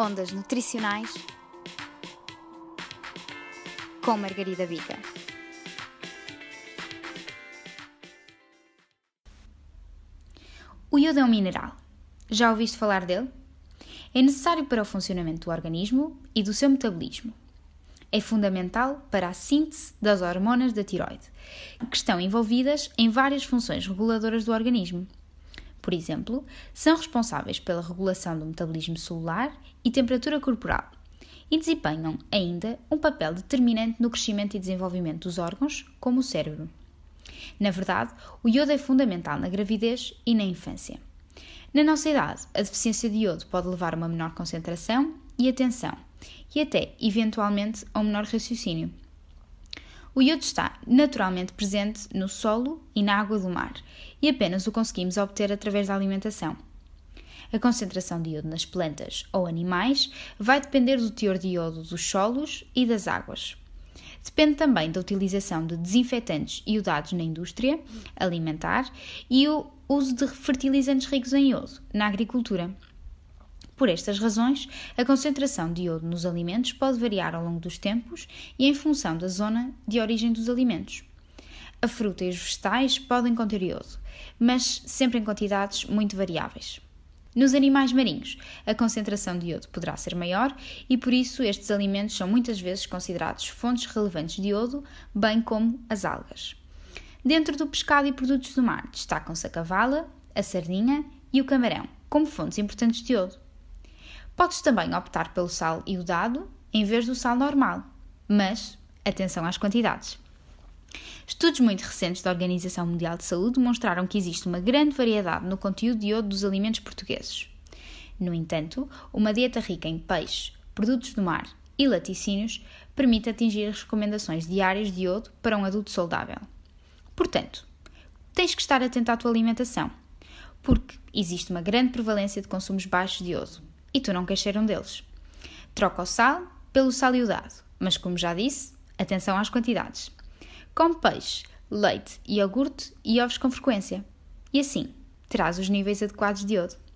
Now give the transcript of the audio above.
Ondas Nutricionais com Margarida Bica. O iodo é um mineral. Já ouviste falar dele? É necessário para o funcionamento do organismo e do seu metabolismo. É fundamental para a síntese das hormonas da tiroide, que estão envolvidas em várias funções reguladoras do organismo por exemplo, são responsáveis pela regulação do metabolismo celular e temperatura corporal e desempenham ainda um papel determinante no crescimento e desenvolvimento dos órgãos, como o cérebro. Na verdade, o iodo é fundamental na gravidez e na infância. Na nossa idade, a deficiência de iodo pode levar a uma menor concentração e atenção, e até, eventualmente, a um menor raciocínio, o iodo está naturalmente presente no solo e na água do mar e apenas o conseguimos obter através da alimentação. A concentração de iodo nas plantas ou animais vai depender do teor de iodo dos solos e das águas. Depende também da utilização de desinfetantes iodados na indústria alimentar e o uso de fertilizantes ricos em iodo na agricultura. Por estas razões, a concentração de iodo nos alimentos pode variar ao longo dos tempos e em função da zona de origem dos alimentos. A fruta e os vegetais podem conter iodo, mas sempre em quantidades muito variáveis. Nos animais marinhos, a concentração de iodo poderá ser maior e, por isso, estes alimentos são muitas vezes considerados fontes relevantes de iodo, bem como as algas. Dentro do pescado e produtos do mar, destacam-se a cavala, a sardinha e o camarão, como fontes importantes de iodo. Podes também optar pelo sal iodado em vez do sal normal, mas atenção às quantidades. Estudos muito recentes da Organização Mundial de Saúde mostraram que existe uma grande variedade no conteúdo de iodo dos alimentos portugueses. No entanto, uma dieta rica em peixe, produtos do mar e laticínios permite atingir as recomendações diárias de iodo para um adulto saudável. Portanto, tens que estar atento à tua alimentação, porque existe uma grande prevalência de consumos baixos de iodo e tu não queres ser um deles. Troca o sal pelo sal iodado, mas como já disse, atenção às quantidades. Come peixe, leite, iogurte e ovos com frequência. E assim, terás os níveis adequados de iodo.